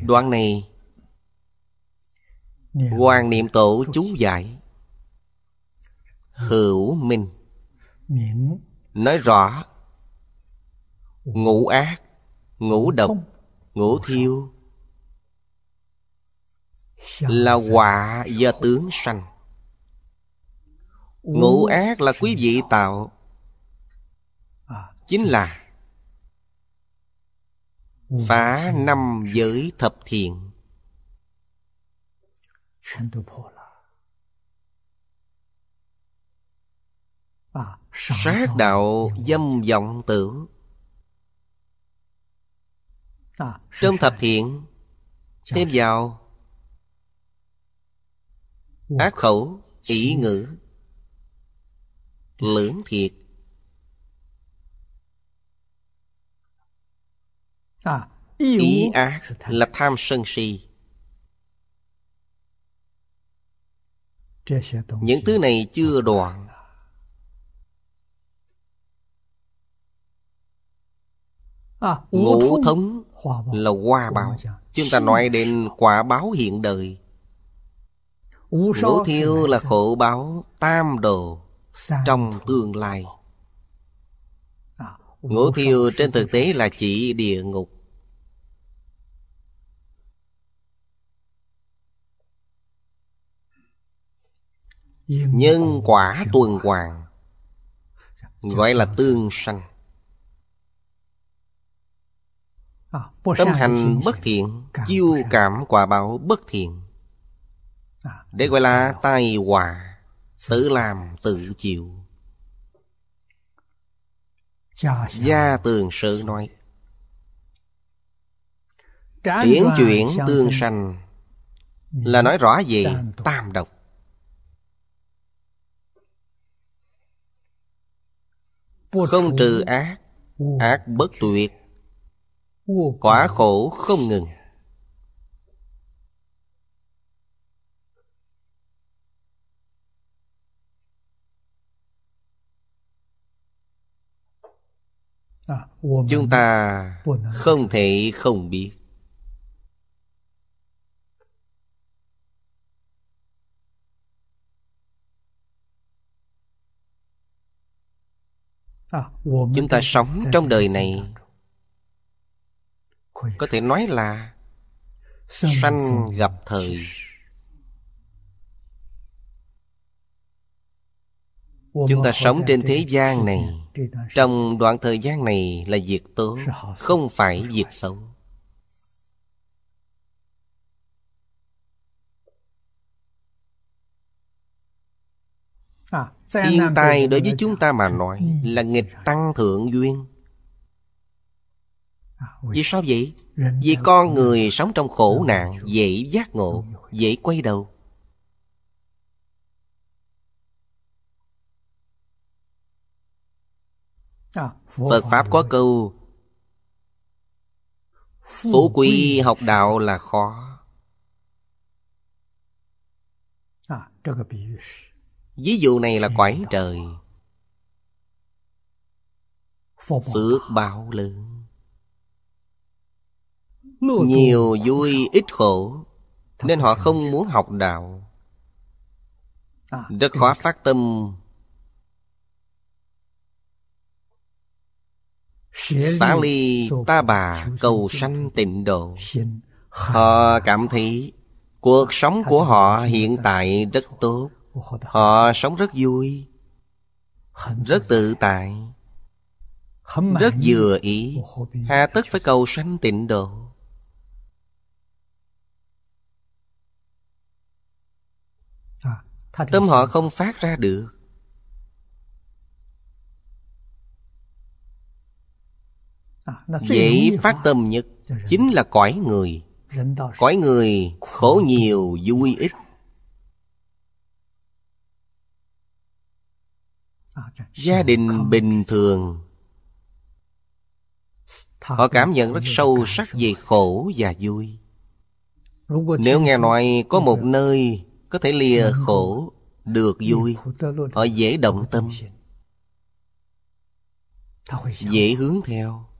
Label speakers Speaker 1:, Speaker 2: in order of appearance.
Speaker 1: Đoạn này Hoàng niệm tổ chú giải Hữu minh Nói rõ Ngũ ác Ngũ độc Ngũ thiêu Là quả do tướng sanh Ngũ ác là quý vị tạo à, Chính là phá năm giới thập thiện à, sát đạo dâm vọng tử à, trong thập thiện thêm vào ác khẩu ý ngữ lưỡng thiệt À, ý ác là tham sân si những thứ này chưa đoạn à, ngũ thống là hoa báo chúng ta nói đến quả báo hiện đời ngũ thiêu là khổ báo tam đồ trong tương lai Ngũ thiêu trên thực tế là chỉ địa ngục Nhân quả tuần hoàng, Gọi là tương sanh à, Tâm hành bất thiện Chiêu cảm quả báo bất thiện à, Để gọi là tai họa Tự làm tự chịu Gia tường sự nói Triển chuyển tương sanh Là nói rõ gì? Tam độc Không trừ ác Ác bất tuyệt Quả khổ không ngừng chúng ta không thể không biết chúng ta sống trong đời này có thể nói là sanh gặp thời chúng ta sống trên thế gian này trong đoạn thời gian này là việc tốt không phải việc xấu Thiên tai đối với chúng ta mà nói là nghịch tăng thượng duyên. À, Vì sao vậy? Vì con người sống trong khổ nạn dễ giác ngộ, dễ quay đầu. À, Phật Pháp có câu Phú quý học đạo là khó à, Ví dụ này là quái trời Phước bao lớn Nhiều vui ít khổ Nên họ không muốn học đạo à, Rất khó phát tâm Xá ly ta bà cầu sanh tịnh độ Họ cảm thấy cuộc sống của họ hiện tại rất tốt Họ sống rất vui Rất tự tại Rất vừa ý Hà tất phải cầu sanh tịnh độ à, Tâm họ không phát ra được À, Vậy phát tâm nhất dạ, dạ. Chính là cõi người Cõi người khổ nhiều vui ít à, dạ, Gia đình bình thường Họ cảm nhận rất sâu sắc về khổ và vui Nếu nghe nói có một nơi Có thể lìa khổ được vui Họ dễ động tâm Dễ hướng theo